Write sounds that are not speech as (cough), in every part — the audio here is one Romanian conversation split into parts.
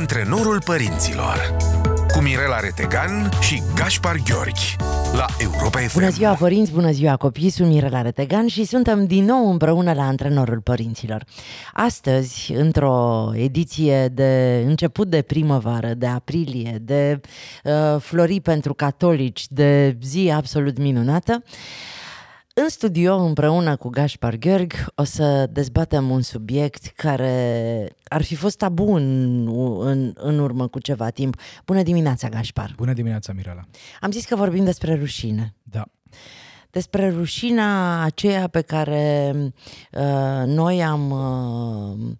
Antrenorul părinților cu Mirela Retegan și Gaspar Gheorghi la Europa FM. Bună ziua părinți, bună ziua copii, sunt Mirela Retegan și suntem din nou împreună la Antrenorul Părinților. Astăzi, într-o ediție de început de primăvară, de aprilie, de uh, flori pentru catolici, de zi absolut minunată, uh, în studio, împreună cu Gaspar Gheorghe, o să dezbatem un subiect care ar fi fost tabu în, în, în urmă cu ceva timp. Bună dimineața, Gaspar! Bună dimineața, Mirela! Am zis că vorbim despre rușine. Da. Despre rușina aceea pe care uh, noi am uh,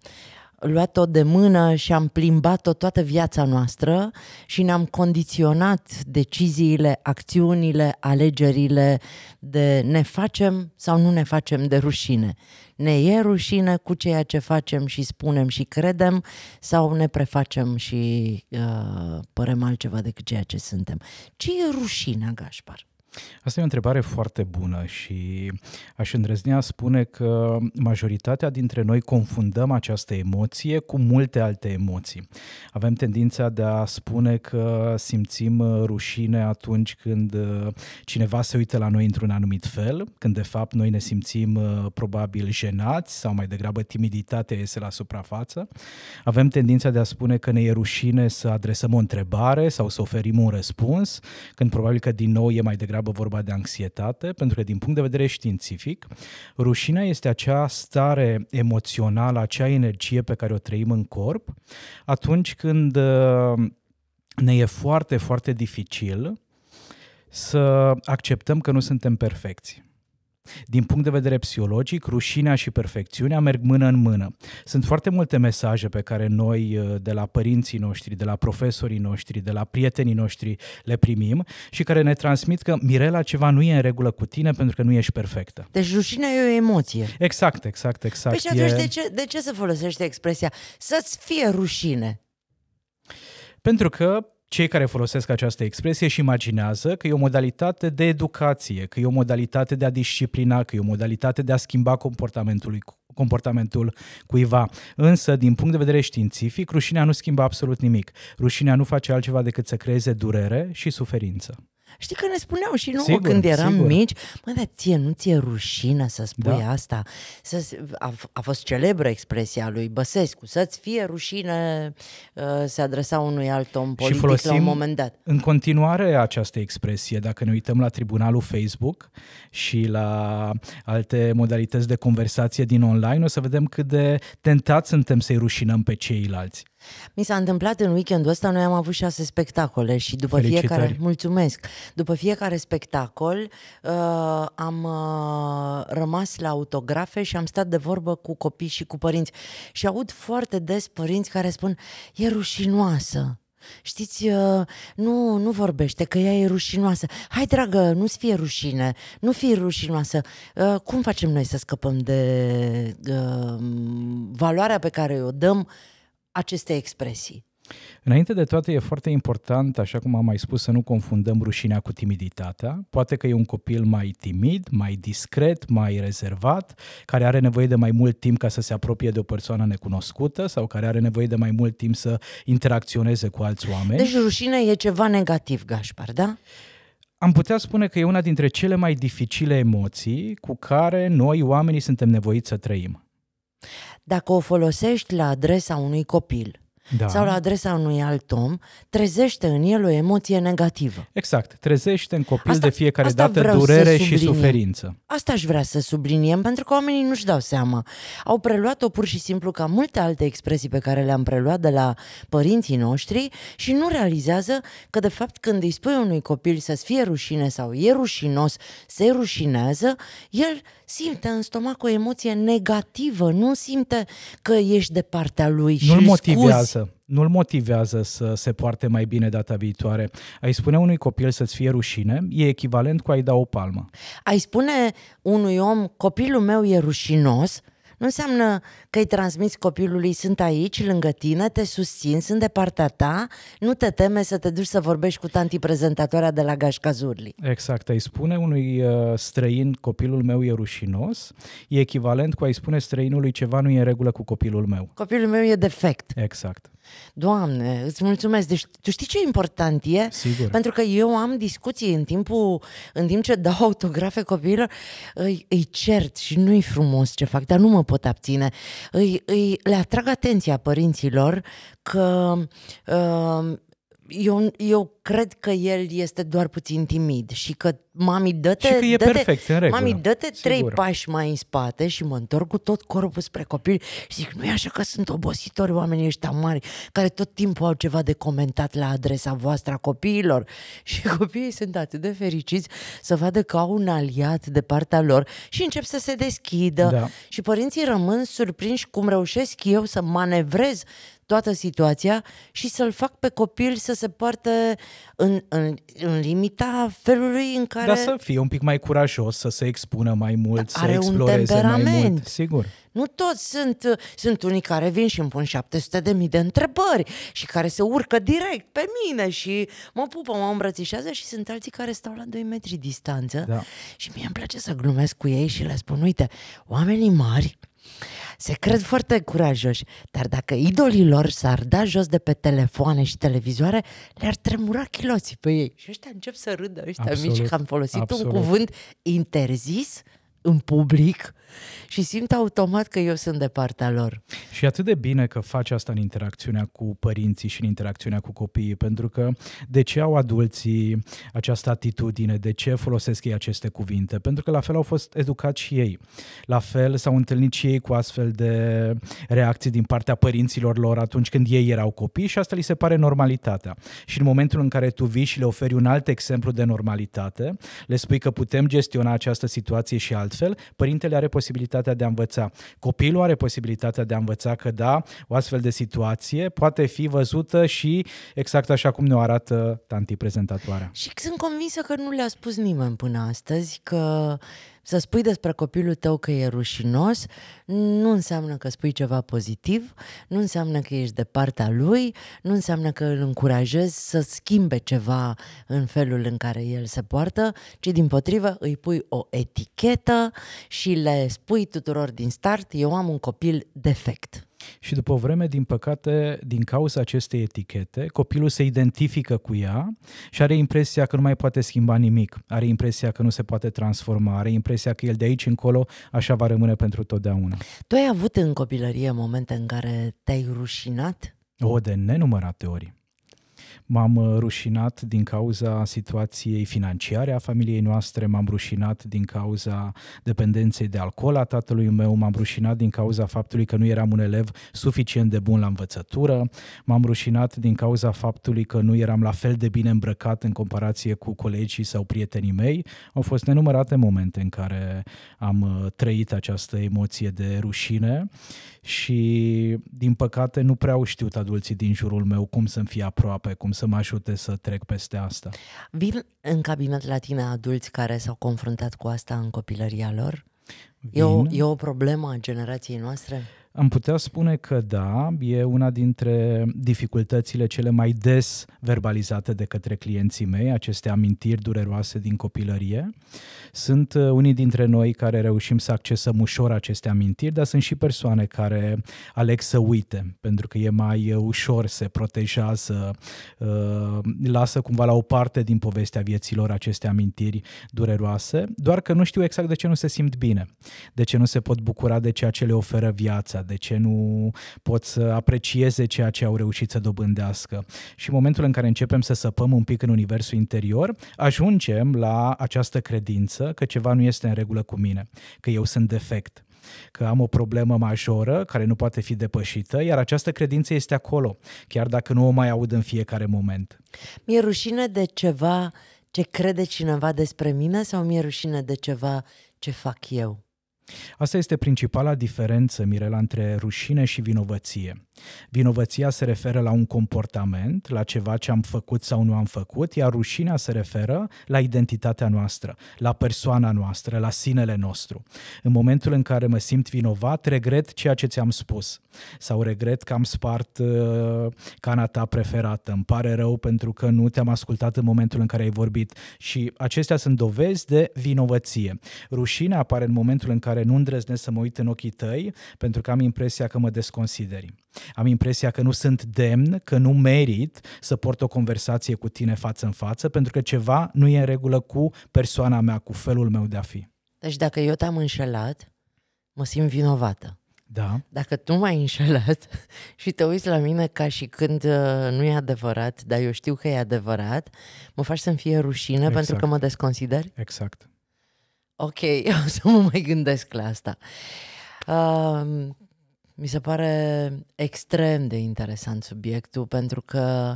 luat-o de mână și am plimbat-o toată viața noastră și ne-am condiționat deciziile, acțiunile, alegerile de ne facem sau nu ne facem de rușine. Ne e rușine cu ceea ce facem și spunem și credem sau ne prefacem și uh, părem altceva decât ceea ce suntem. Ce e rușinea, Gașpar? Asta e o întrebare foarte bună și aș îndrăznea spune că majoritatea dintre noi confundăm această emoție cu multe alte emoții. Avem tendința de a spune că simțim rușine atunci când uh, cineva se uită la noi într-un anumit fel, când de fapt noi ne simțim uh, probabil jenați sau mai degrabă timiditatea iese la suprafață. Avem tendința de a spune că ne e rușine să adresăm o întrebare sau să oferim un răspuns, când probabil că din nou e mai degrabă degrabă vorba de anxietate, pentru că din punct de vedere științific, rușinea este acea stare emoțională, acea energie pe care o trăim în corp atunci când uh, ne e foarte, foarte dificil să acceptăm că nu suntem perfecți. Din punct de vedere psihologic, rușinea și perfecțiunea merg mână în mână. Sunt foarte multe mesaje pe care noi, uh, de la părinții noștri, de la profesorii noștri, de la prietenii noștri, le primim și care ne transmit că Mirela ceva nu e în regulă cu tine pentru că nu ești perfectă. Deci rușinea e o emoție. Exact, exact, exact. Păi și atunci e... de, ce, de ce se folosește expresia să-ți fie rușine? Pentru că cei care folosesc această expresie și imaginează că e o modalitate de educație, că e o modalitate de a disciplina, că e o modalitate de a schimba comportamentul, comportamentul cuiva. Însă, din punct de vedere științific, rușinea nu schimbă absolut nimic. Rușinea nu face altceva decât să creeze durere și suferință. Știi că ne spuneau și nouă sigur, când eram sigur. mici, mă, dar ție nu ți-e rușină să spui da. asta? Să, a, a fost celebră expresia lui Băsescu, să-ți fie rușină uh, se adresa unui alt om politic și folosim la un moment dat. în continuare această expresie, dacă ne uităm la tribunalul Facebook și la alte modalități de conversație din online, o să vedem cât de tentați suntem să-i rușinăm pe ceilalți. Mi s-a întâmplat în weekendul ăsta, noi am avut șase spectacole și după Felicitări. fiecare, mulțumesc, după fiecare spectacol uh, am uh, rămas la autografe și am stat de vorbă cu copii și cu părinți. Și aud foarte des părinți care spun, e rușinoasă, Știți, uh, nu, nu vorbește, că ea e rușinoasă. Hai, dragă, nu-ți fie rușine, nu fi rușinoasă. Uh, cum facem noi să scăpăm de de uh, valoarea pe care o dăm aceste expresii? Înainte de toate, e foarte important, așa cum am mai spus, să nu confundăm rușinea cu timiditatea. Poate că e un copil mai timid, mai discret, mai rezervat, care are nevoie de mai mult timp ca să se apropie de o persoană necunoscută sau care are nevoie de mai mult timp să interacționeze cu alți oameni. Deci rușinea e ceva negativ, Gașpar, da? am putea spune că e una dintre cele mai dificile emoții cu care noi oamenii suntem nevoiți să trăim. Dacă o folosești la adresa unui copil, da. sau la adresa unui alt om, trezește în el o emoție negativă. Exact, trezește în copil asta, de fiecare asta dată durere și suferință. Asta aș vrea să subliniem, pentru că oamenii nu-și dau seama. Au preluat-o pur și simplu ca multe alte expresii pe care le-am preluat de la părinții noștri și nu realizează că, de fapt, când îi spui unui copil să-ți fie rușine sau e rușinos, se rușinează, el simte în stomac o emoție negativă, nu simte că ești de partea lui nu și îl motivează nu-l motivează să se poarte mai bine data viitoare. Ai spune unui copil să-ți fie rușine, e echivalent cu a-i da o palmă. Ai spune unui om, copilul meu e rușinos, nu înseamnă că îi transmiți copilului, sunt aici, lângă tine, te susțin, sunt de partea ta, nu te teme să te duci să vorbești cu tanti prezentatoarea de la Gașca Zurli. Exact, ai spune unui uh, străin, copilul meu e rușinos, e echivalent cu a-i spune străinului ceva nu e în regulă cu copilul meu. Copilul meu e defect. Exact. Doamne, îți mulțumesc. Deci tu știi ce important e? Sigur. Pentru că eu am discuții în timpul, în timp ce dau autografe copiilor, îi, îi cert și nu-i frumos ce fac, dar nu mă pot abține. Îi, îi, le atrag atenția părinților că uh, eu, eu cred că el este doar puțin timid și că mami dă-te... Și că e dă-te, perfect, în regulă. Mami, dă-te sigur. trei pași mai în spate și mă întorc cu tot corpul spre copil și zic, nu e așa că sunt obositori oamenii ăștia mari care tot timpul au ceva de comentat la adresa voastră a copiilor (laughs) și copiii sunt atât de fericiți să vadă că au un aliat de partea lor și încep să se deschidă da. și părinții rămân surprinși cum reușesc eu să manevrez toată situația și să-l fac pe copil să se poarte în, în, în limita felului în care... Dar să fie un pic mai curajos, să se expună mai mult, Dar să exploreze un mai mult. Sigur. Nu toți sunt, sunt unii care vin și îmi pun 700 de mii de întrebări și care se urcă direct pe mine și mă pupă, mă îmbrățișează și sunt alții care stau la 2 metri distanță da. și mie îmi place să glumesc cu ei și le spun, uite, oamenii mari se cred foarte curajoși, dar dacă idolii lor s-ar da jos de pe telefoane și televizoare, le-ar tremura chiloții pe ei. Și ăștia încep să râdă, ăștia absolut, mici, că am folosit absolut. un cuvânt interzis în public și simt automat că eu sunt de partea lor. Și atât de bine că faci asta în interacțiunea cu părinții și în interacțiunea cu copiii, pentru că de ce au adulții această atitudine, de ce folosesc ei aceste cuvinte? Pentru că la fel au fost educați și ei, la fel s-au întâlnit și ei cu astfel de reacții din partea părinților lor atunci când ei erau copii și asta li se pare normalitatea. Și în momentul în care tu vii și le oferi un alt exemplu de normalitate, le spui că putem gestiona această situație și alt altfel, părintele are posibilitatea de a învăța. Copilul are posibilitatea de a învăța că, da, o astfel de situație poate fi văzută și exact așa cum ne-o arată tanti prezentatoarea. Și sunt convinsă că nu le-a spus nimeni până astăzi că să spui despre copilul tău că e rușinos nu înseamnă că spui ceva pozitiv, nu înseamnă că ești de partea lui, nu înseamnă că îl încurajezi să schimbe ceva în felul în care el se poartă, ci din potrivă îi pui o etichetă și le spui tuturor din start, eu am un copil defect. Și după o vreme, din păcate, din cauza acestei etichete, copilul se identifică cu ea și are impresia că nu mai poate schimba nimic, are impresia că nu se poate transforma, are impresia că el de aici încolo așa va rămâne pentru totdeauna. Tu ai avut în copilărie momente în care te-ai rușinat? O, de nenumărate ori. M-am uh, rușinat din cauza situației financiare a familiei noastre, m-am rușinat din cauza dependenței de alcool a tatălui meu, m-am rușinat din cauza faptului că nu eram un elev suficient de bun la învățătură, m-am rușinat din cauza faptului că nu eram la fel de bine îmbrăcat în comparație cu colegii sau prietenii mei. Au fost nenumărate momente în care am uh, trăit această emoție de rușine și, din păcate, nu prea au știut adulții din jurul meu cum să-mi fie aproape, cum să să mă ajute să trec peste asta. Vin în cabinet la tine adulți care s-au confruntat cu asta în copilăria lor? E o, e o problemă a generației noastre? Uh, am putea spune că da, e una dintre dificultățile cele mai des verbalizate de către clienții mei, aceste amintiri dureroase din copilărie. Sunt uh, unii dintre noi care reușim să accesăm ușor aceste amintiri, dar sunt și persoane care aleg să uite, pentru că e mai uh, ușor, se protejează, uh, lasă cumva la o parte din povestea vieților aceste amintiri dureroase, doar că nu știu exact de ce nu se simt bine, de ce nu se pot bucura de ceea ce le oferă viața, dar de ce nu pot să aprecieze ceea ce au reușit să dobândească. Și în momentul în care începem să săpăm un pic în universul interior, ajungem la această credință că ceva nu este în regulă cu mine, că eu sunt defect că am o problemă majoră care nu poate fi depășită, iar această credință este acolo, chiar dacă nu o mai aud în fiecare moment. Mi-e rușine de ceva ce crede cineva despre mine sau mi-e rușine de ceva ce fac eu? Asta este principala diferență, Mirela, între rușine și vinovăție. Vinovăția se referă la un comportament, la ceva ce am făcut sau nu am făcut, iar rușinea se referă la identitatea noastră, la persoana noastră, la sinele nostru. În momentul în care mă simt vinovat, regret ceea ce ți-am spus sau regret că am spart uh, cana ta preferată. Îmi pare rău pentru că nu te-am ascultat în momentul în care ai vorbit și acestea sunt dovezi de vinovăție. Rușinea apare în momentul în care nu îndrăznesc să mă uit în ochii tăi pentru că am impresia că mă desconsideri. Am impresia că nu sunt demn, că nu merit să port o conversație cu tine față în față, pentru că ceva nu e în regulă cu persoana mea, cu felul meu de a fi. Deci dacă eu te-am înșelat, mă simt vinovată. Da. Dacă tu m-ai înșelat (laughs) și te uiți la mine ca și când uh, nu e adevărat, dar eu știu că e adevărat, mă faci să-mi fie rușine exact. pentru că mă desconsideri? Exact. Ok, (laughs) o să mă mai gândesc la asta. Uh, mi se pare extrem de interesant subiectul pentru că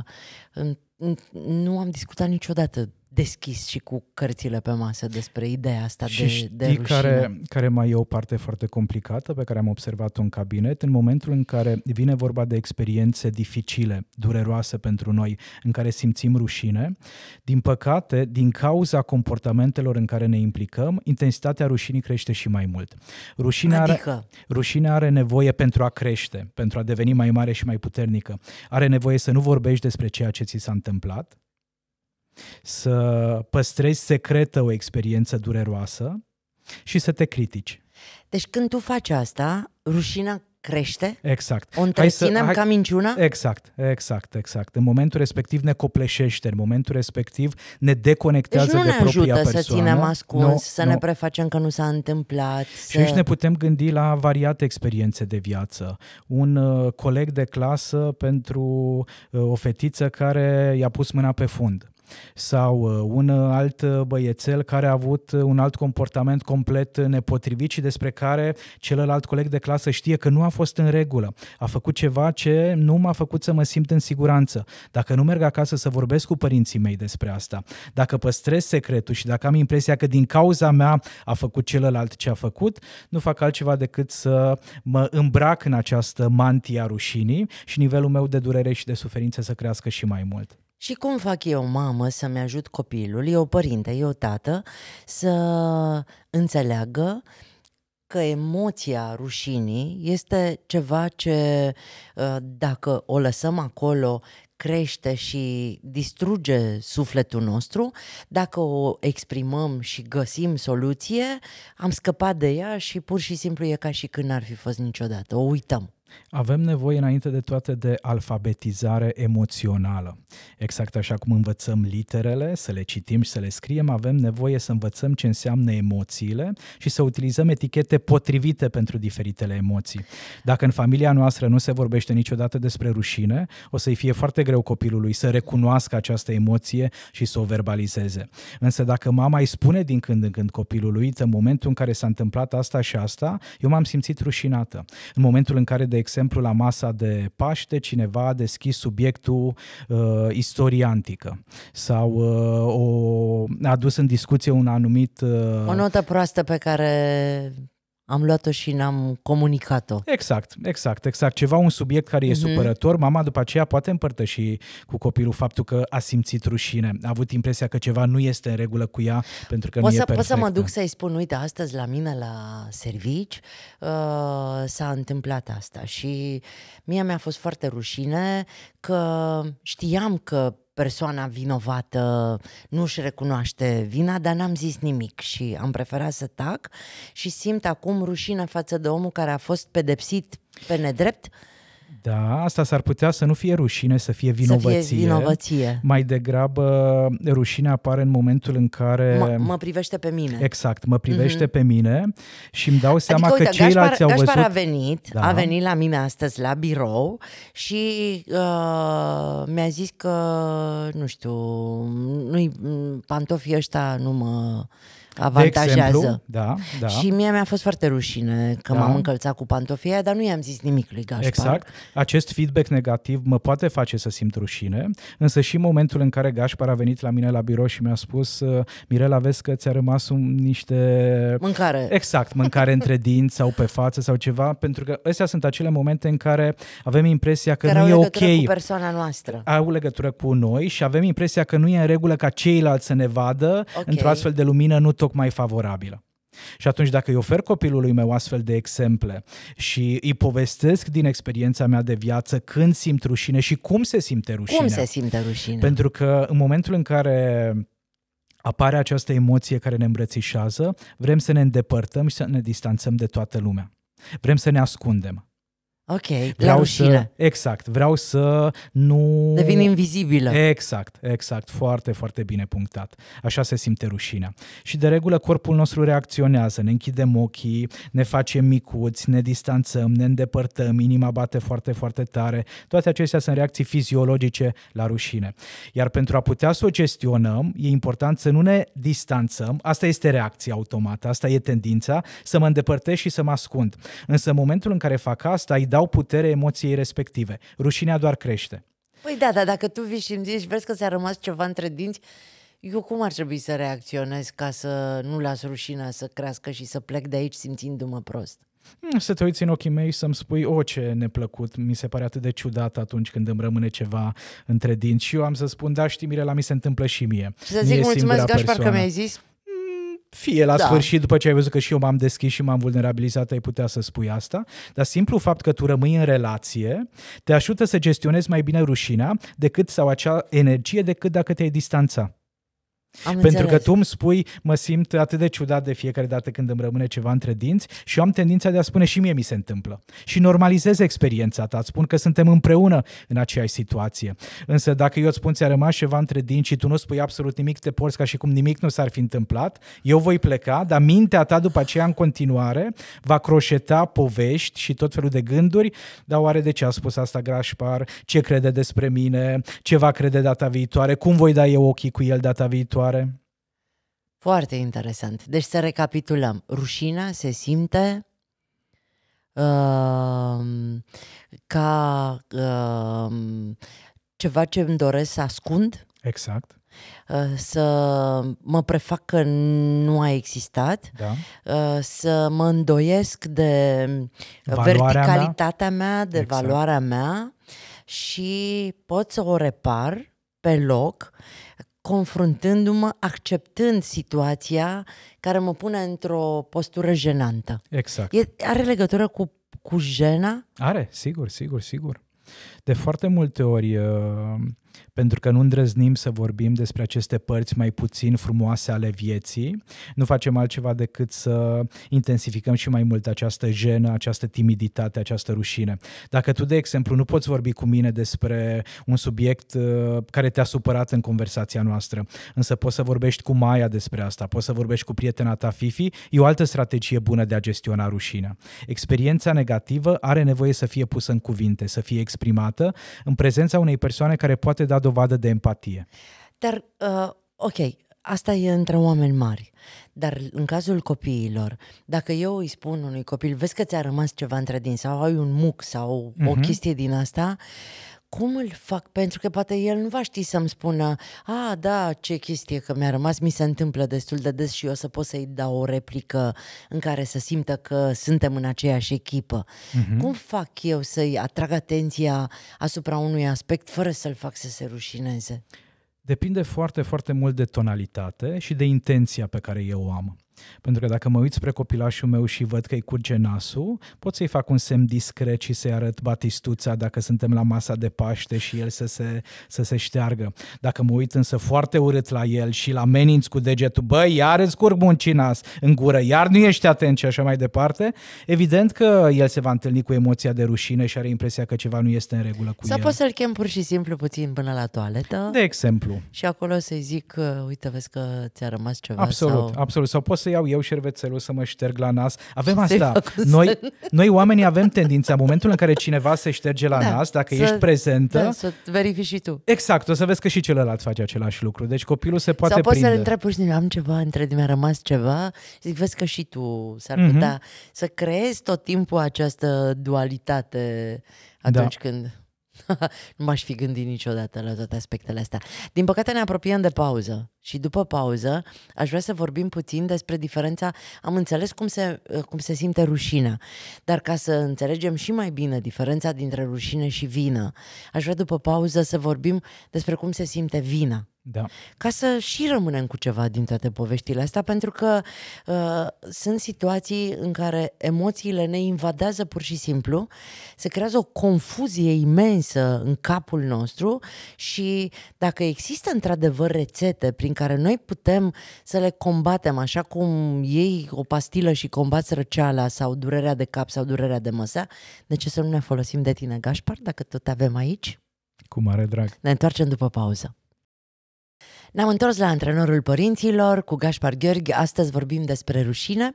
nu am discutat niciodată deschis și cu cărțile pe masă despre ideea asta și de, știi de rușine. Care, care mai e o parte foarte complicată pe care am observat-o în cabinet, în momentul în care vine vorba de experiențe dificile, dureroase pentru noi, în care simțim rușine, din păcate, din cauza comportamentelor în care ne implicăm, intensitatea rușinii crește și mai mult. Rușinea, adică? are, rușine are nevoie pentru a crește, pentru a deveni mai mare și mai puternică. Are nevoie să nu vorbești despre ceea ce ți s-a întâmplat, să păstrezi secretă o experiență dureroasă și să te critici. Deci când tu faci asta, rușina crește? Exact. O întreținem hai să, hai, ca minciuna? Exact, exact, exact. În momentul respectiv ne copleșește, în momentul respectiv ne deconectează deci nu ne ajută să ținem ascuns, no, să no. ne prefacem că nu s-a întâmplat. Și să... aici ne putem gândi la variate experiențe de viață. Un uh, coleg de clasă pentru uh, o fetiță care i-a pus mâna pe fund sau uh, un alt uh, băiețel care a avut uh, un alt comportament complet nepotrivit și despre care celălalt coleg de clasă știe că nu a fost în regulă, a făcut ceva ce nu m-a făcut să mă simt în siguranță. Dacă nu merg acasă să vorbesc cu părinții mei despre asta, dacă păstrez secretul și dacă am impresia că din cauza mea a făcut celălalt ce a făcut, nu fac altceva decât să mă îmbrac în această mantia rușinii și nivelul meu de durere și de suferință să crească și mai mult. Și cum fac eu, mamă, să-mi ajut copilul, eu părinte, eu tată, să înțeleagă că emoția rușinii este ceva ce, ă, dacă o lăsăm acolo, crește și distruge sufletul nostru, dacă o exprimăm și găsim soluție, am scăpat de ea și pur și simplu e ca și când n-ar fi fost niciodată, o uităm. Avem nevoie înainte de toate de alfabetizare emoțională. Exact așa cum învățăm literele, să le citim și să le scriem, avem nevoie să învățăm ce înseamnă emoțiile și să utilizăm etichete potrivite pentru diferitele emoții. Dacă în familia noastră nu se vorbește niciodată despre rușine, o să-i fie foarte greu copilului să recunoască această emoție și să o verbalizeze. Însă dacă mama îi spune din când în când copilului, în momentul în care s-a întâmplat asta și asta, eu m-am simțit rușinată. În momentul în care de de exemplu, la masa de Paște, cineva a deschis subiectul uh, istorie antică sau uh, o, a adus în discuție un anumit... Uh, o notă proastă pe care am luat-o și n-am comunicat-o. Exact, exact, exact. Ceva, un subiect care e mm-hmm. supărător. Mama după aceea poate împărtăși cu copilul faptul că a simțit rușine, a avut impresia că ceva nu este în regulă cu ea pentru că o nu să, e perfectă. Pot să mă duc să-i spun, uite, astăzi la mine la servici uh, s-a întâmplat asta și mie mi-a fost foarte rușine că știam că persoana vinovată nu își recunoaște vina, dar n-am zis nimic și am preferat să tac și simt acum rușine față de omul care a fost pedepsit pe nedrept da, asta s-ar putea să nu fie rușine, să fie vinovăție. Să fie vinovăție. Mai degrabă rușinea apare în momentul în care... Mă, mă privește pe mine. Exact, mă mhm. privește mm-hmm. pe mine și îmi dau adică, seama adică, că uite, ceilalți Gașpar, au văzut... Gașpar a venit, da. a venit la mine astăzi la birou și uh, mi-a zis că, nu știu, nu pantofii ăștia nu mă avantajează. De exemplu, da, da. Și mie mi-a fost foarte rușine că da. m-am încălțat cu pantofii dar nu i-am zis nimic lui Gașpar. Exact. Acest feedback negativ mă poate face să simt rușine, însă și momentul în care Gașpar a venit la mine la birou și mi-a spus uh, Mirela, vezi că ți-a rămas un, niște... Mâncare. Exact, mâncare între (laughs) dinți sau pe față sau ceva, pentru că astea sunt acele momente în care avem impresia că care nu e ok. Care Cu persoana noastră. Au legătură cu noi și avem impresia că nu e în regulă ca ceilalți să ne vadă okay. într-o astfel de lumină nu tot tocmai favorabilă. Și atunci dacă îi ofer copilului meu astfel de exemple și îi povestesc din experiența mea de viață când simt rușine și cum se simte rușine. Cum se simte rușine? Pentru că în momentul în care apare această emoție care ne îmbrățișează, vrem să ne îndepărtăm și să ne distanțăm de toată lumea. Vrem să ne ascundem. Ok, vreau la rușine. Să, exact, vreau să nu... Devin invizibilă. Exact, exact, foarte, foarte bine punctat. Așa se simte rușinea. Și de regulă corpul nostru reacționează, ne închidem ochii, ne facem micuți, ne distanțăm, ne îndepărtăm, inima bate foarte, foarte tare. Toate acestea sunt reacții fiziologice la rușine. Iar pentru a putea să o gestionăm, e important să nu ne distanțăm, asta este reacția automată, asta e tendința, să mă îndepărtez și să mă ascund. Însă în momentul în care fac asta, îi dau putere emoției respective. Rușinea doar crește. Păi da, dar dacă tu vii și îmi zici, vezi că ți-a rămas ceva între dinți, eu cum ar trebui să reacționez ca să nu las rușinea să crească și să plec de aici simțindu-mă prost? Hmm, să te uiți în ochii mei și să-mi spui, o, ce neplăcut, mi se pare atât de ciudat atunci când îmi rămâne ceva între dinți. Și eu am să spun, da, știi, Mirela, mi se întâmplă și mie. Să zic, mie mulțumesc, Gașpar, că mi-ai zis. Fie la da. sfârșit, după ce ai văzut că și eu m-am deschis și m-am vulnerabilizat, ai putea să spui asta, dar simplu fapt că tu rămâi în relație te ajută să gestionezi mai bine rușinea decât sau acea energie decât dacă te-ai distanța. Am Pentru înțeles. că tu îmi spui, mă simt atât de ciudat de fiecare dată când îmi rămâne ceva între dinți și eu am tendința de a spune și mie mi se întâmplă. Și normalizez experiența ta, îți spun că suntem împreună în aceeași situație. Însă dacă eu îți spun ți-a rămas ceva între dinți și tu nu spui absolut nimic, te porți ca și cum nimic nu s-ar fi întâmplat, eu voi pleca, dar mintea ta după aceea în continuare va croșeta povești și tot felul de gânduri, dar oare de ce a spus asta Grașpar, ce crede despre mine, ce va crede data viitoare, cum voi da eu ochii cu el data viitoare, viitoare? Foarte interesant. Deci să recapitulăm. Rușina se simte uh, ca uh, ceva ce îmi doresc să ascund. Exact. Uh, să mă prefac că nu a existat, da. Uh, să mă îndoiesc de valoarea verticalitatea mea, mea de exact. valoarea mea și pot să o repar pe loc confruntându-mă, acceptând situația care mă pune într-o postură jenantă. Exact. E, are legătură cu, cu jena? Are, sigur, sigur, sigur. De foarte multe ori, uh, pentru că nu îndrăznim să vorbim despre aceste părți mai puțin frumoase ale vieții. Nu facem altceva decât să intensificăm și mai mult această jenă, această timiditate, această rușine. Dacă tu, de exemplu, nu poți vorbi cu mine despre un subiect uh, care te-a supărat în conversația noastră, însă poți să vorbești cu Maia despre asta, poți să vorbești cu prietena ta Fifi, e o altă strategie bună de a gestiona rușinea. Experiența negativă are nevoie să fie pusă în cuvinte, să fie exprimată în prezența unei persoane care poate da dovadă de empatie. Dar, uh, ok, asta e între oameni mari. Dar în cazul copiilor, dacă eu îi spun unui copil, vezi că ți-a rămas ceva între din sau ai un muc sau uh-huh. o mhm. chestie din asta, cum îl fac? Pentru că poate el nu va ști să-mi spună, a, da, ce chestie că mi-a rămas, mi se întâmplă destul de des și eu să pot să-i dau o replică în care să simtă că suntem în aceeași echipă. Mm-hmm. Cum fac eu să-i atrag atenția asupra unui aspect fără să-l fac să se rușineze? Depinde foarte, foarte mult de tonalitate și de intenția pe care eu o am. Pentru că dacă mă uit spre copilașul meu și văd că îi curge nasul, pot să-i fac un semn discret și să-i arăt batistuța dacă suntem la masa de Paște și el să se, să se șteargă. Dacă mă uit însă foarte urât la el și la ameninț cu degetul, băi, iar îți curg muncinas în gură, iar nu ești atent și așa mai departe, evident că el se va întâlni cu emoția de rușine și are impresia că ceva nu este în regulă cu Sau el. Sau poți să-l chem pur și simplu puțin până la toaletă. De exemplu. Și acolo să-i zic, uite, vezi că ți-a rămas ceva. Absolut, sau... absolut. Sau poți să iau eu șervețelul să mă șterg la nas. Avem asta. Noi, noi oamenii avem tendința, în momentul în care cineva se șterge la da, nas, dacă să, ești prezentă... Da, să verifici și tu. Exact, o să vezi că și celălalt face același lucru. Deci copilul se poate Sau poți să-l întrebi și am ceva, între mi-a rămas ceva și zic, vezi că și tu s-ar mhm. putea mm-hmm. să creezi tot timpul această dualitate atunci da. când... (laughs) nu m-aș fi gândit niciodată la toate aspectele astea. Din păcate ne apropiem de pauză și după pauză aș vrea să vorbim puțin despre diferența, am înțeles cum se, cum se simte rușina, dar ca să înțelegem și mai bine diferența dintre rușine și vină, aș vrea după pauză să vorbim despre cum se simte vina da. Ca să și rămânem cu ceva din toate poveștile astea, pentru că uh, sunt situații în care emoțiile ne invadează pur și simplu, se creează o confuzie imensă în capul nostru și dacă există într-adevăr rețete prin care noi putem să le combatem, așa cum iei o pastilă și combați răceala sau durerea de cap sau durerea de măsea, de ce să nu ne folosim de tine, Gașpar, dacă tot avem aici? Cu mare drag. Ne întoarcem după pauză. Ne-am întors la antrenorul părinților cu Gaspar Gheorghe. Astăzi vorbim despre rușine,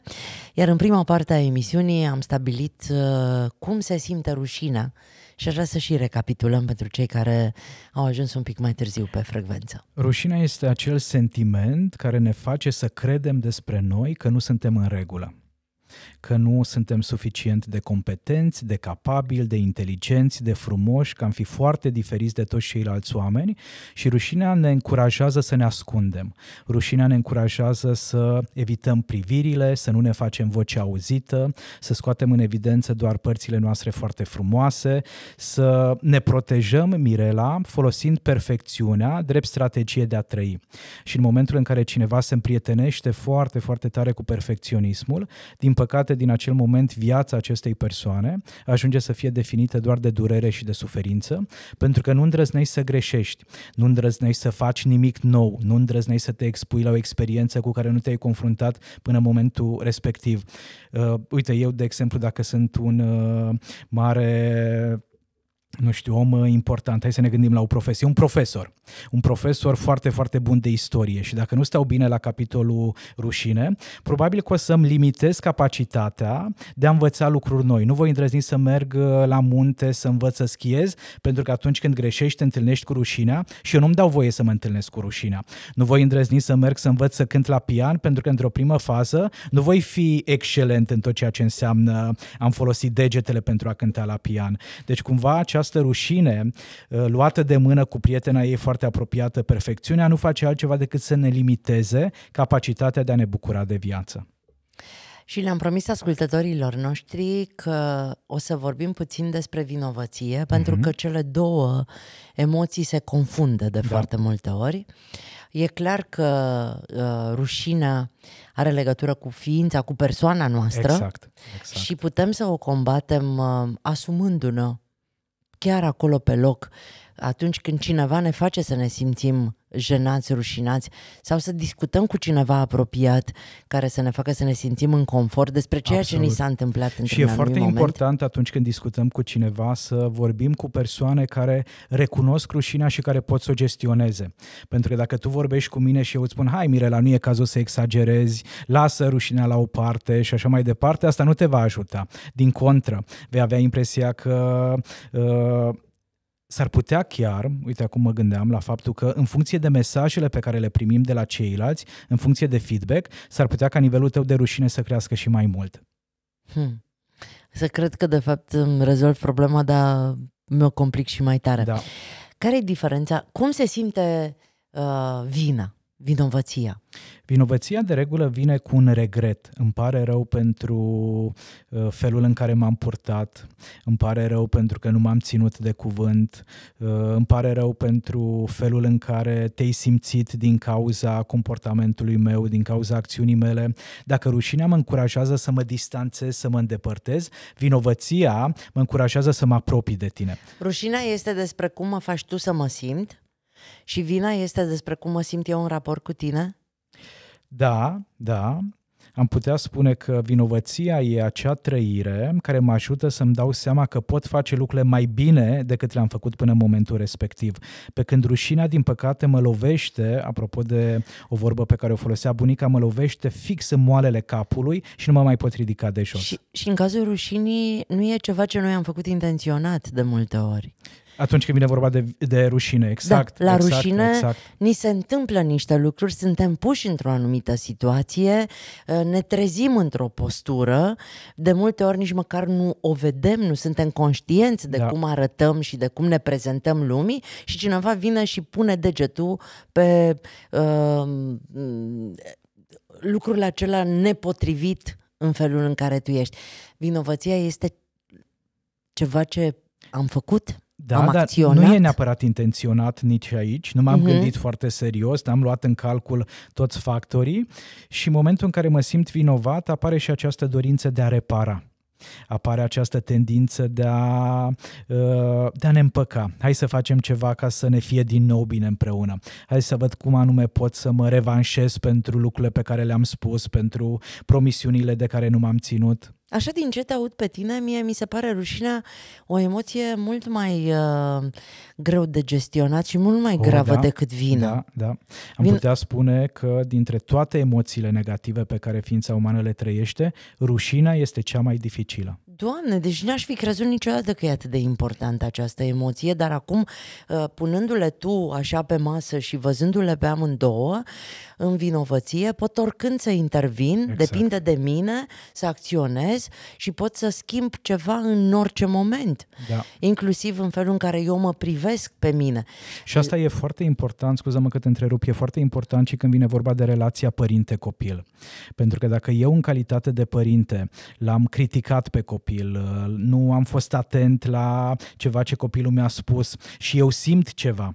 iar în prima parte a emisiunii am stabilit uh, cum se simte rușina și aș vrea să și recapitulăm pentru cei care au ajuns un pic mai târziu pe frecvență. Rușina este acel sentiment care ne face să credem despre noi că nu suntem în regulă că nu suntem suficient de competenți, de capabili, de inteligenți, de frumoși, că am fi foarte diferiți de toți ceilalți oameni și rușinea ne încurajează să ne ascundem. Rușinea ne încurajează să evităm privirile, să nu ne facem voce auzită, să scoatem în evidență doar părțile noastre foarte frumoase, să ne protejăm Mirela folosind perfecțiunea drept strategie de a trăi. Și în momentul în care cineva se împrietenește foarte, foarte tare cu perfecționismul, din păcate poate din acel moment viața acestei persoane ajunge să fie definită doar de durere și de suferință, pentru că nu îndrăznești să greșești, nu îndrăznești să faci nimic nou, nu îndrăznești să te expui la o experiență cu care nu te-ai confruntat până în momentul respectiv. Uh, uite, eu, de exemplu, dacă sunt un uh, mare nu știu, om uh, important, hai să ne gândim la o profesie, un profesor, un profesor foarte, foarte bun de istorie și dacă nu stau bine la capitolul rușine, probabil că o să-mi limitez capacitatea de a învăța lucruri noi. Nu voi îndrăzni să merg uh, la munte, să învăț să schiez, pentru că atunci când greșești, te întâlnești cu rușinea și eu nu-mi dau voie să mă întâlnesc cu rușinea. Nu voi îndrăzni să merg să învăț să cânt la pian, pentru că într-o primă fază nu voi fi excelent în tot ceea ce înseamnă am folosit degetele pentru a cânta la pian. Deci cumva această rușine uh, luată de mână cu prietena ei foarte apropiată, perfecțiunea nu face altceva decât să ne limiteze capacitatea de a ne bucura de viață. Și le-am promis ascultătorilor noștri că o să vorbim puțin despre vinovăție, mm-hmm. pentru că cele două emoții se confundă de da. foarte multe ori. E clar că uh, rușinea are legătură cu ființa, cu persoana noastră exact, exact. și putem să o combatem uh, asumându-ne chiar acolo pe loc atunci când cineva ne face să ne simțim jenați, rușinați sau să discutăm cu cineva apropiat care să ne facă să ne simțim în confort despre ceea Absolut. ce ni s-a întâmplat într-un Și e foarte moment. important atunci când discutăm cu cineva să vorbim cu persoane care recunosc rușinea și care pot să o gestioneze. Pentru că dacă tu vorbești cu mine și eu îți spun, hai Mirela, nu e cazul să exagerezi, lasă rușinea la o parte și așa mai departe, asta nu te va ajuta. Din contră, vei avea impresia că uh, S-ar putea chiar, uite acum mă gândeam la faptul că în funcție de mesajele pe care le primim de la ceilalți, în funcție de feedback, s-ar putea ca nivelul tău de rușine să crească și mai mult. Hmm. Să cred că de fapt îmi rezolv problema, dar mi-o complic și mai tare. Da. Care e diferența? Cum se simte uh, vina? vinovăția? Vinovăția de regulă vine cu un regret. Îmi pare rău pentru uh, felul în care m-am purtat, îmi pare rău pentru că nu m-am ținut de cuvânt, uh, îmi pare rău pentru felul în care te-ai simțit din cauza comportamentului meu, din cauza acțiunii mele. Dacă rușinea mă încurajează să mă distanțez, să mă îndepărtez, vinovăția mă încurajează să mă apropii de tine. Rușinea este despre cum mă faci tu să mă simt și vina este despre cum mă simt eu în raport cu tine? Da, da. Am putea spune că vinovăția e acea trăire care mă ajută să-mi dau seama că pot face lucrurile mai bine decât le-am făcut până în momentul respectiv. Pe când rușinea, din păcate, mă lovește, apropo de o vorbă pe care o folosea bunica, mă lovește fix în moalele capului și nu mă mai pot ridica de jos. Și, și în cazul rușinii nu e ceva ce noi am făcut intenționat de multe ori. Atunci când vine vorba de, de rușine, da, exact. Da, la exact, rușine exact. ni se întâmplă niște lucruri, suntem puși într-o anumită situație, ă, ne trezim într-o postură, de multe ori nici măcar nu o vedem, nu suntem conștienți de da. cum arătăm și de cum ne prezentăm lumii și cineva vine și pune degetul pe uh, lucrul acela nepotrivit în felul în care tu ești. Vinovăția este ceva ce am făcut da, am dar acționat. Nu e neapărat intenționat nici aici, nu m-am uh-huh. gândit foarte serios, am luat în calcul toți factorii și în momentul în care mă simt vinovat apare și această dorință de a repara. Apare această tendință de a, uh, de a ne împăca. Hai să facem ceva ca să ne fie din nou bine împreună. Hai să văd cum anume pot să mă revanșez pentru lucrurile pe care le-am spus, pentru promisiunile de care nu m-am ținut. Așa din ce te aud pe tine, mie mi se pare rușinea o emoție mult mai uh, greu de gestionat și mult mai oh, gravă da, decât vina. Da, da. Am Vin... putea spune că dintre toate emoțiile negative pe care ființa umană le trăiește, rușinea este cea mai dificilă. Doamne, deci n-aș fi crezut niciodată că e atât de importantă această emoție, dar acum, uh, punându-le tu așa pe masă și văzându-le pe amândouă, în vinovăție, pot oricând să intervin, exact. depinde de mine, să acționez și pot să schimb ceva în orice moment, da. inclusiv în felul în care eu mă privesc pe mine. Și asta e foarte important, scuză-mă că te întrerup, e foarte important și când vine vorba de relația părinte-copil. Pentru că dacă eu în calitate de părinte l-am criticat pe copil, uh, nu am fost atent la ceva ce copilul mi-a spus și eu simt ceva,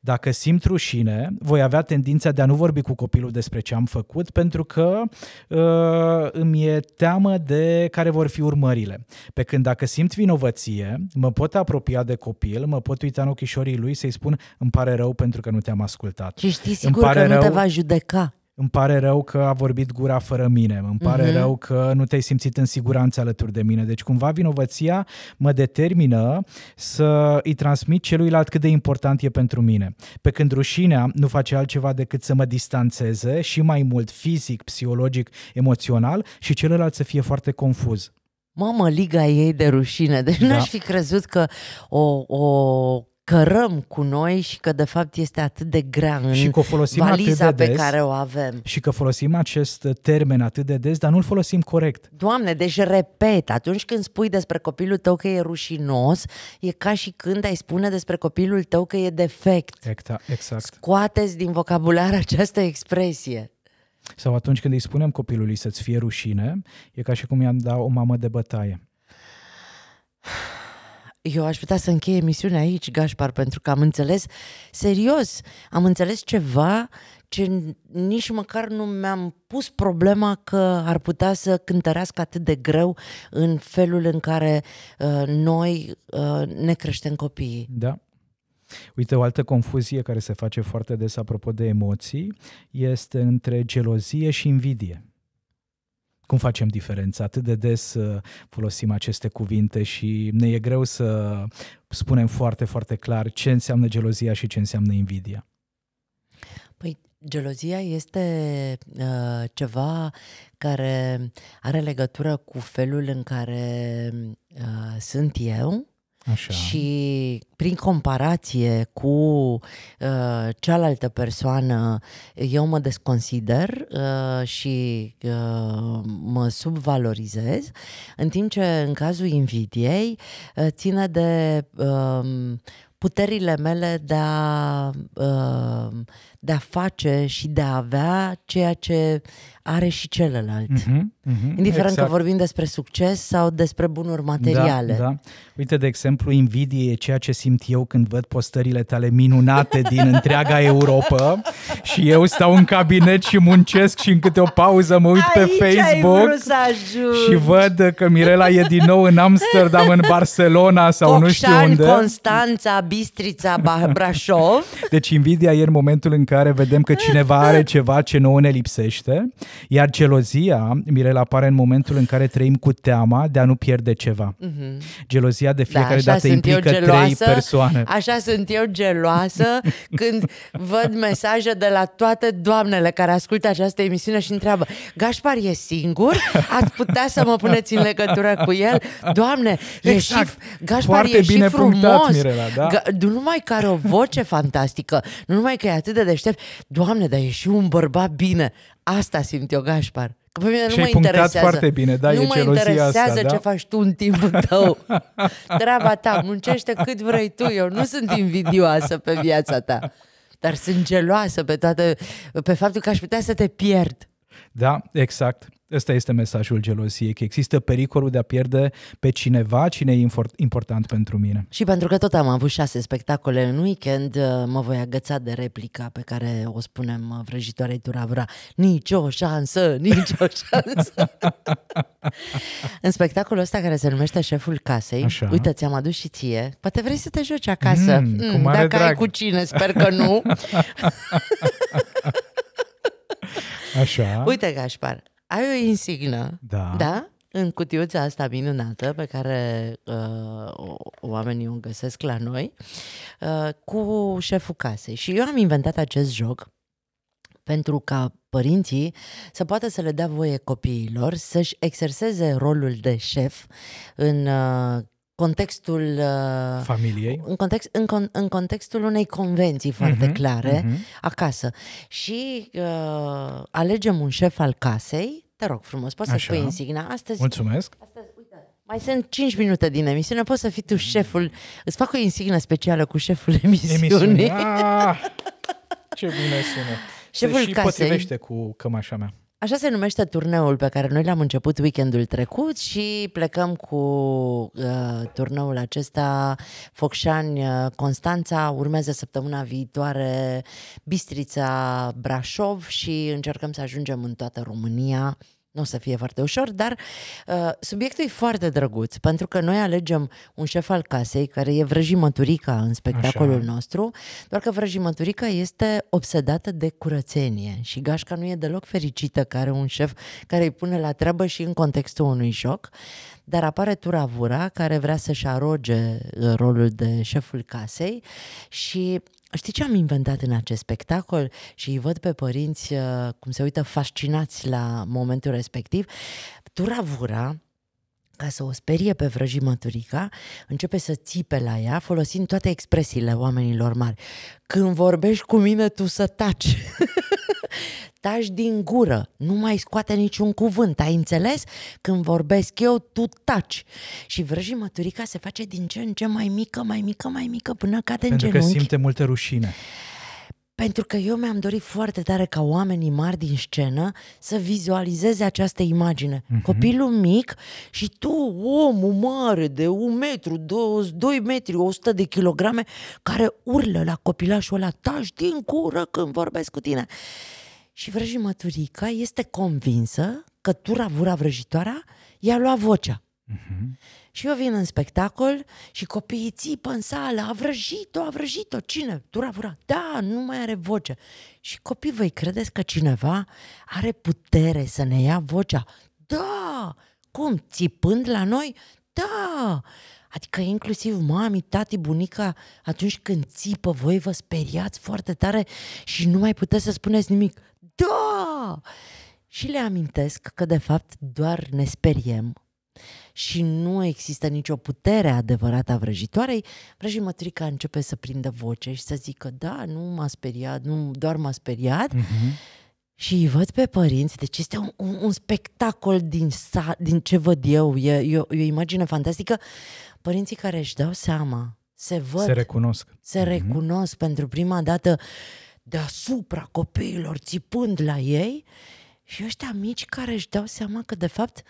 dacă simt rușine, voi avea tendința de a nu vorbi cu copilul despre ce am făcut, pentru că uh, îmi e teamă de care vor fi urmările. Pe când dacă simt vinovăție, mă pot apropia de copil, mă pot uita în ochișorii lui să-i spun îmi pare rău pentru că nu te-am ascultat. Și știi sigur că rău... nu te va judeca îmi pare rău că a vorbit gura fără mine, îmi pare uh-huh. rău că nu te-ai simțit în siguranță alături de mine. Deci cumva vinovăția mă determină să îi transmit celuilalt cât de important e pentru mine. Pe când rușinea nu face altceva decât să mă distanțeze și mai mult fizic, psihologic, emoțional și celălalt să fie foarte confuz. Mamă, liga ei de rușine. Deci da. n-aș fi crezut că o, o cărăm cu noi și că de fapt este atât de grea în și că o folosim valiza atât de pe care o avem. Și că folosim acest termen atât de des, dar nu-l folosim corect. Doamne, deci repet, atunci când spui despre copilul tău că e rușinos, e ca și când ai spune despre copilul tău că e defect. Exact. exact. Scoateți din vocabular această expresie. Sau atunci când îi spunem copilului să-ți fie rușine, e ca și cum i-am dat o mamă de bătaie eu aș putea să închei emisiunea aici, Gașpar, pentru că am înțeles, serios, am înțeles ceva ce nici măcar nu mi-am pus problema că ar putea să cântărească atât de greu în felul în care uh, noi uh, ne creștem copiii. Da. Uite, o altă confuzie care se face foarte des apropo de emoții este între gelozie și invidie. Cum facem diferența? Atât de des uh, folosim aceste cuvinte și ne e greu să spunem foarte, foarte clar ce înseamnă gelozia și ce înseamnă invidia. Păi, gelozia este uh, ceva care are legătură cu felul în care uh, sunt eu Așa. Și prin comparație cu uh, cealaltă persoană, eu mă desconsider uh, și uh, mă subvalorizez, în timp ce în cazul invidiei uh, ține de uh, puterile mele de a uh, de a face și de a avea ceea ce are și celălalt. Mm-hmm, mm-hmm, Indiferent exact. că vorbim despre succes sau despre bunuri materiale. Da, da. Uite, de exemplu, invidie e ceea ce simt eu când văd postările tale minunate din întreaga Europa (laughs) și eu stau în cabinet și muncesc și în câte o pauză mă uit Aici pe Facebook și văd că Mirela e din nou în Amsterdam, în Barcelona sau Cocșani, nu știu unde. Constanța, Bistrița, Brașov. Deci invidia e în momentul în care care vedem că cineva are ceva ce nouă ne lipsește, iar gelozia, Mirela, apare în momentul în care trăim cu teama de a nu pierde ceva. Mm-hmm. Gelozia de da, fiecare da, dată implică geloasă, trei persoane. Așa sunt eu geloasă când văd mesaje de la toate doamnele care ascultă această emisiune și întreabă Gașpar e singur? Ați putea să mă puneți în legătură cu el? Doamne, exact. și, Gașpar Foarte e bine și frumos! Punctat, Mirela, da? Ga- nu numai că are o voce fantastică, nu numai că e atât de deștept, deștept. Doamne, dar e și un bărbat bine. Asta simt eu, Gașpar. Că pe mine și nu mă interesează. foarte bine, da, nu e mă interesează asta, da? ce da? faci tu în timpul tău. (laughs) Treaba ta, muncește cât vrei tu. Eu nu sunt invidioasă pe viața ta, dar sunt geloasă pe toate, pe faptul că aș putea să te pierd. Da, exact. Ăsta este mesajul gelosiei, că există pericolul de a pierde pe cineva, cine e important pentru mine. Și pentru că tot am avut șase spectacole în weekend, uh, mă voi agăța de replica pe care o spunem uh, vrăjitoarei Turavra. Nici o șansă, (laughs) nici o șansă. în spectacolul ăsta care se numește Șeful Casei, Așa. uite, ți-am adus și ție, poate vrei să te joci acasă, mm, mm, cu dacă drag. ai cu cine, sper că nu. (laughs) Așa. Uite, Gașpar, ai o insignă, da. da? În cutiuța asta minunată pe care uh, oamenii o găsesc la noi, uh, cu șeful casei. Și eu am inventat acest joc pentru ca părinții să poată să le dea voie copiilor să-și exerseze rolul de șef în uh, contextul uh, familiei, în, context, în, con, în contextul unei convenții foarte uh-huh, clare uh-huh. acasă și uh, alegem un șef al casei, te rog frumos, poți Așa. să-ți pui insigna. Astăzi, Mulțumesc! Astăzi, uite, mai sunt 5 minute din emisiune, poți să fii tu șeful, îți fac o insignă specială cu șeful (laughs) emisiunii. Ah, ce bine sună! Șeful Se și casei. potrivește cu cămașa mea. Așa se numește turneul pe care noi l-am început weekendul trecut și plecăm cu uh, turneul acesta Focșani, uh, Constanța, urmează săptămâna viitoare Bistrița, Brașov și încercăm să ajungem în toată România nu o să fie foarte ușor, dar uh, subiectul e foarte drăguț, pentru că noi alegem un șef al casei, care e vrăjimăturica în spectacolul Așa. nostru, doar că vrăjimăturica este obsedată de curățenie și Gașca nu e deloc fericită că are un șef care îi pune la treabă și în contextul unui joc, dar apare Tura Vura, care vrea să-și aroge uh, rolul de șeful casei și Știi ce am inventat în acest spectacol? Și îi văd pe părinți uh, cum se uită fascinați la momentul respectiv. Turavura, ca să o sperie pe vrăjimăturica, începe să țipe la ea, folosind toate expresiile oamenilor mari. Când vorbești cu mine, tu să taci. (laughs) taci din gură, nu mai scoate niciun cuvânt, ai înțeles? Când vorbesc eu, tu taci. Și vrăjii măturica se face din ce în ce mai mică, mai mică, mai mică, până cade Pentru în genunchi. Pentru că simte multă rușine. Pentru că eu mi-am dorit foarte tare ca oamenii mari din scenă să vizualizeze această imagine. Mm-hmm. Copilul mic și tu, omul mare de un metru, doi metri, 100 de kilograme, care urlă la copilașul ăla, taci din cură când vorbesc cu tine. Și vrăjimăturica este convinsă că tura vura vrăjitoarea i-a luat vocea. Uh-huh. Și eu vin în spectacol și copiii țipă în sală, a vrăjit-o, a vrăjit-o, cine? Tura vura, da, nu mai are voce. Și copiii, voi credeți că cineva are putere să ne ia vocea? Da! Cum? Țipând la noi? Da! Adică inclusiv mami, tati, bunica, atunci când țipă, voi vă speriați foarte tare și nu mai puteți să spuneți nimic da! Și le amintesc că de fapt doar ne speriem și nu există nicio putere adevărată a vrăjitoarei, vrăjimătrica începe să prindă voce și să zică, da, nu m-a speriat, nu, doar m-a speriat. Uh-huh. Și văd pe părinți, deci este un, un, un spectacol din, sa, din ce văd eu, e, e, o, e o imagine fantastică. Părinții care își dau seama, se văd, se recunosc, se mhm. recunosc mm-hmm. pentru prima dată deasupra copiilor, țipând la ei și ăștia mici care își dau seama că, de fapt,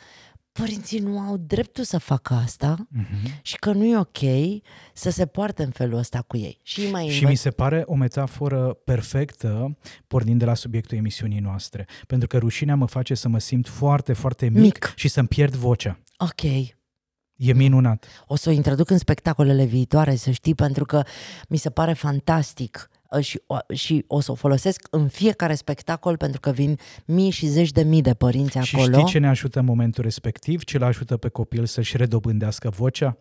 părinții nu au dreptul să facă asta mm-hmm. și că nu e ok să se poarte în felul ăsta cu ei. Și, mai și mi se pare o metaforă perfectă, pornind de la subiectul emisiunii noastre, pentru că rușinea mă face să mă simt foarte, foarte mic, mic. și să-mi pierd vocea. Ok. E minunat. O să o introduc în spectacolele viitoare, să știi, pentru că mi se pare fantastic Uh, și, și o să o folosesc în fiecare spectacol pentru că vin mii și zeci de mii de părinți și acolo. Și știi ce ne ajută în momentul respectiv? Ce l ajută pe copil să-și redobândească vocea?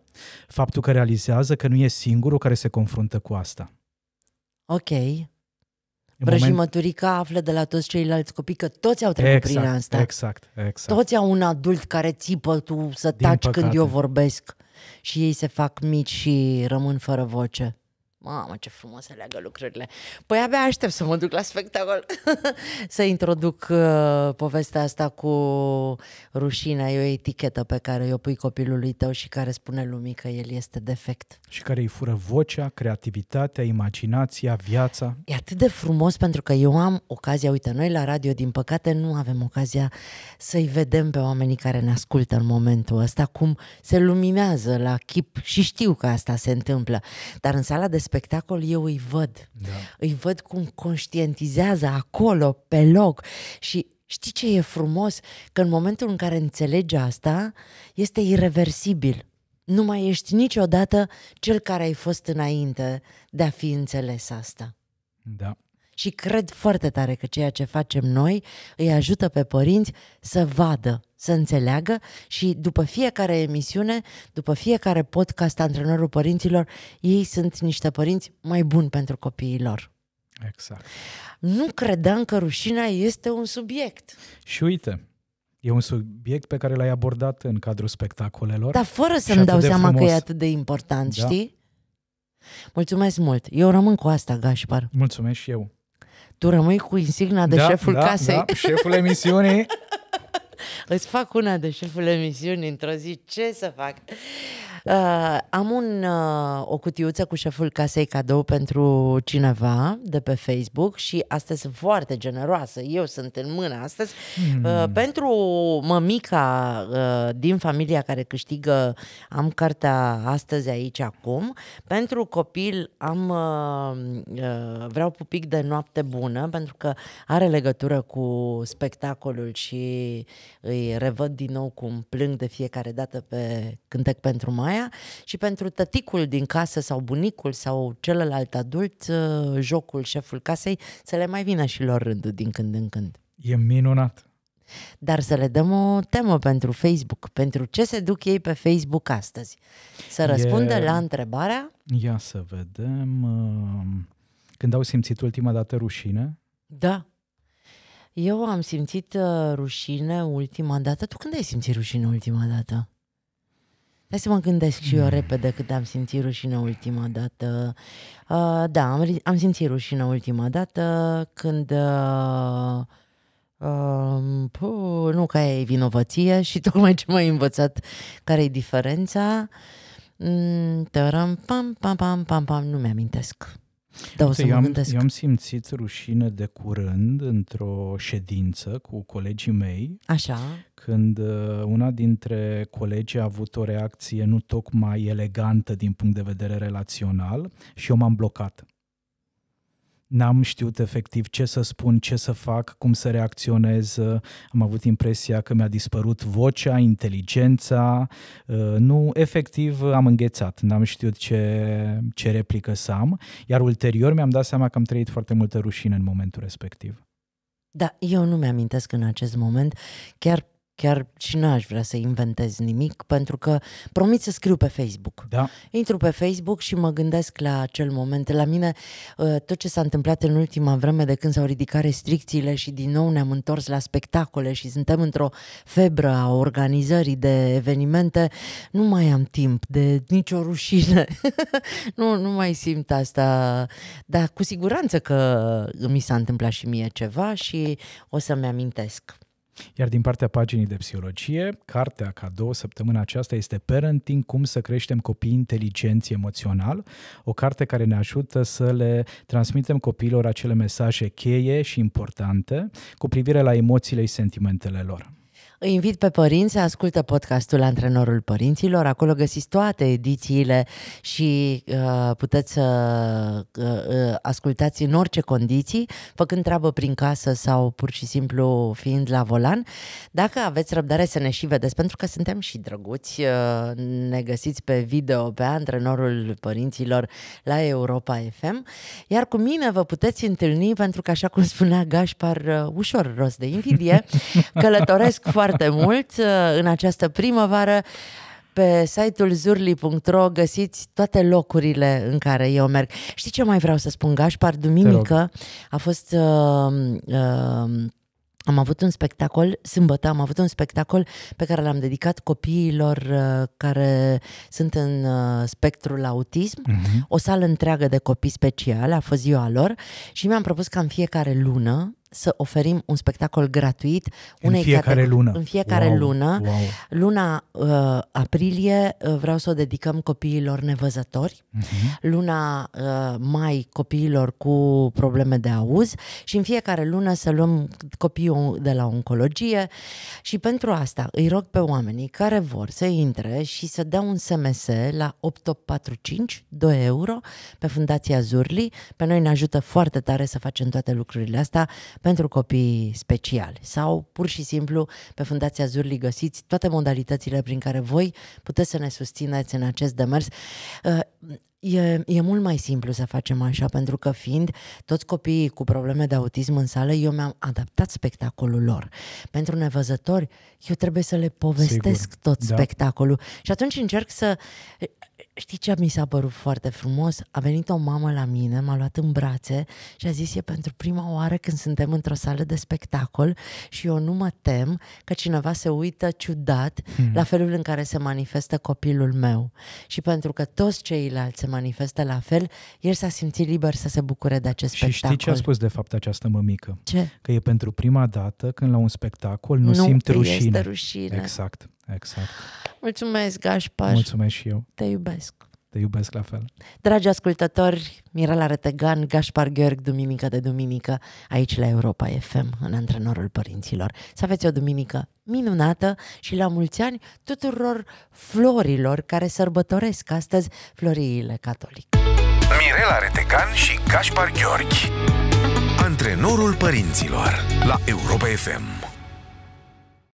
Faptul că realizează că nu e singurul care se confruntă cu asta. Ok. Vrăjimăturica moment... află de la toți ceilalți copii că toți au trecut exact, prin asta. Exact, exact. Toți au un adult care țipă tu să Din taci păcate. când eu vorbesc și ei se fac mici și rămân fără voce. Mamă, ce frumos se leagă lucrurile. Păi abia aștept să mă duc la spectacol, (laughs) să introduc uh, povestea asta cu rușinea. E o etichetă pe care o pui copilului tău și care spune lumii că el este defect. Și care îi fură vocea, creativitatea, imaginația, viața. E atât de frumos pentru că eu am ocazia, uite, noi la radio, din păcate, nu avem ocazia să-i vedem pe oamenii care ne ascultă în momentul ăsta, cum se luminează la chip și știu că asta se întâmplă. Dar în sala de spectacol, eu îi văd. Da. Îi văd cum conștientizează acolo, pe loc. Și știi ce e frumos? Că în momentul în care înțelegi asta, este irreversibil. Nu mai ești niciodată cel care ai fost înainte de a fi înțeles asta. Da. Și cred foarte tare că ceea ce facem noi îi ajută pe părinți să vadă să înțeleagă și după fiecare emisiune, după fiecare podcast antrenorul părinților, ei sunt niște părinți mai buni pentru copiii lor. Exact. Nu credeam că rușinea este un subiect. Și uite, e un subiect pe care l-ai abordat în cadrul spectacolelor. Dar fără să-mi dau seama frumos. că e atât de important, da. știi? Mulțumesc mult. Eu rămân cu asta, Gașpar. Mulțumesc și eu. Tu rămâi cu insigna de da, șeful da, casei. Da, șeful emisiunii. (laughs) Îți fac una de șeful emisiunii într-o zi, ce să fac? Uh, am un, uh, o cutiuță cu șeful casei cadou pentru cineva de pe Facebook și astăzi sunt foarte generoasă. Eu sunt în mână astăzi. Mm. Uh, pentru mămica uh, din familia care câștigă, am cartea astăzi aici acum. Pentru copil am uh, uh, vreau pupic de noapte bună pentru că are legătură cu spectacolul și îi revăd din nou cum plâng de fiecare dată pe cântec pentru mai aia și pentru tăticul din casă sau bunicul sau celălalt adult, ă, jocul șeful casei, să le mai vină și lor rândul din când în când. E minunat! Dar să le dăm o temă pentru Facebook, pentru ce se duc ei pe Facebook astăzi. Să răspundă e... la întrebarea... Ia să vedem... Ă, când au simțit ultima dată rușine? Da. Eu am simțit ă, rușine ultima dată. Tu când ai simțit rușine ultima dată? Hai să mă gândesc și eu repede cât am simțit rușine ultima dată. Uh, da, am, am simțit rușine ultima dată când... Uh, Uh, pu, nu că e vinovăție și (laughs) tocmai ce m-ai învățat care e diferența. Mm, pam, pam, pam, pam, pam, nu mi-amintesc. Da, o să eu, am, gândesc. eu am simțit rușine de curând într-o ședință cu colegii mei. Așa. Când uh, una dintre colegi a avut o reacție nu tocmai elegantă din punct de vedere relațional și eu m-am blocat n-am știut efectiv ce să spun, ce să fac, cum să reacționez. Am avut impresia că mi-a dispărut vocea, inteligența. Uh, nu, efectiv am înghețat, n-am știut ce, ce replică să am, iar ulterior mi-am dat seama că am trăit foarte multă rușine în momentul respectiv. Da, eu nu mi-amintesc în acest moment. Chiar Chiar și n-aș vrea să inventez nimic, pentru că promit să scriu pe Facebook. Da. Intru pe Facebook și mă gândesc la acel moment. La mine, ă, tot ce s-a întâmplat în ultima vreme, de când s-au ridicat restricțiile și din nou ne-am întors la spectacole și suntem într-o febră a organizării de evenimente, nu mai am timp de nicio rușine. (laughs) nu, nu mai simt asta. Dar cu siguranță că mi s-a întâmplat și mie ceva și o să-mi amintesc. Iar din partea paginii de psihologie, cartea cadou săptămâna aceasta este Parenting, cum să creștem copii inteligenți emoțional, o carte care ne ajută să le transmitem copiilor acele mesaje cheie și importante cu privire la emoțiile și sentimentele lor. Îi invit pe părinți să ascultă podcastul Antrenorul Părinților. Acolo găsiți toate edițiile și uh, puteți să uh, uh, ascultați în orice condiții, făcând treabă prin casă sau pur și simplu fiind la volan. Dacă aveți răbdare să ne și vedeți, pentru că suntem și drăguți, uh, ne găsiți pe video pe Antrenorul Părinților la Europa FM. Iar cu mine vă puteți întâlni pentru că, așa cum spunea Gașpar, uh, ușor rost de invidie, (laughs) călătoresc foarte foarte (laughs) mult uh, în această primăvară. Pe site-ul zurli.ro găsiți toate locurile în care eu merg. Știi ce mai vreau să spun, Gașpar? Duminică a fost... Uh, uh, am avut un spectacol, sâmbătă am avut un spectacol pe care l-am dedicat copiilor uh, care sunt în uh, spectrul autism, uh-huh. o sală întreagă de copii speciale. a fost ziua lor și mi-am propus ca în fiecare lună să oferim un spectacol gratuit unei în fiecare exact lună. În fiecare wow, lună. Wow. Luna uh, aprilie uh, vreau să o dedicăm copiilor nevăzători, uh-huh. luna uh, mai copiilor cu probleme de auz și în fiecare lună să luăm copiii de la oncologie și pentru asta îi rog pe oamenii care vor să intre și să dea un SMS la 8845 2 euro pe Fundația Zurli. Pe noi ne ajută foarte tare să facem toate lucrurile astea pentru copii speciali sau pur și simplu pe Fundația Zurli găsiți toate modalitățile prin care voi puteți să ne susțineți în acest demers. Ă, E, e mult mai simplu să facem așa, pentru că fiind toți copiii cu probleme de autism în sală, eu mi-am adaptat spectacolul lor. Pentru nevăzători, eu trebuie să le povestesc Sigur. tot da. spectacolul. Și atunci încerc să... Știi ce mi s-a părut foarte frumos? A venit o mamă la mine, m-a luat în brațe și a zis, e pentru prima oară când suntem într-o sală de spectacol și eu nu mă tem că cineva se uită ciudat hmm. la felul în care se manifestă copilul meu. Și pentru că toți ceilalți se manifeste la fel, el s-a simțit liber să se bucure de acest și spectacol. Și știi ce a spus de fapt această mămică? Ce? Că e pentru prima dată când la un spectacol nu, nu simt rușine. Nu, este rușine. Exact, exact. Mulțumesc, Gașpar. Mulțumesc și eu. Te iubesc. Te iubesc la fel. Dragi ascultători, Mirela Retegan, Gașpar Gheorg, duminică de duminică, aici la Europa FM, în Antrenorul Părinților. Să aveți o duminică minunată și la mulți ani tuturor florilor care sărbătoresc astăzi floriile catolice. Mirela Retecan și Gaspar Gheorghi Antrenorul părinților la Europa FM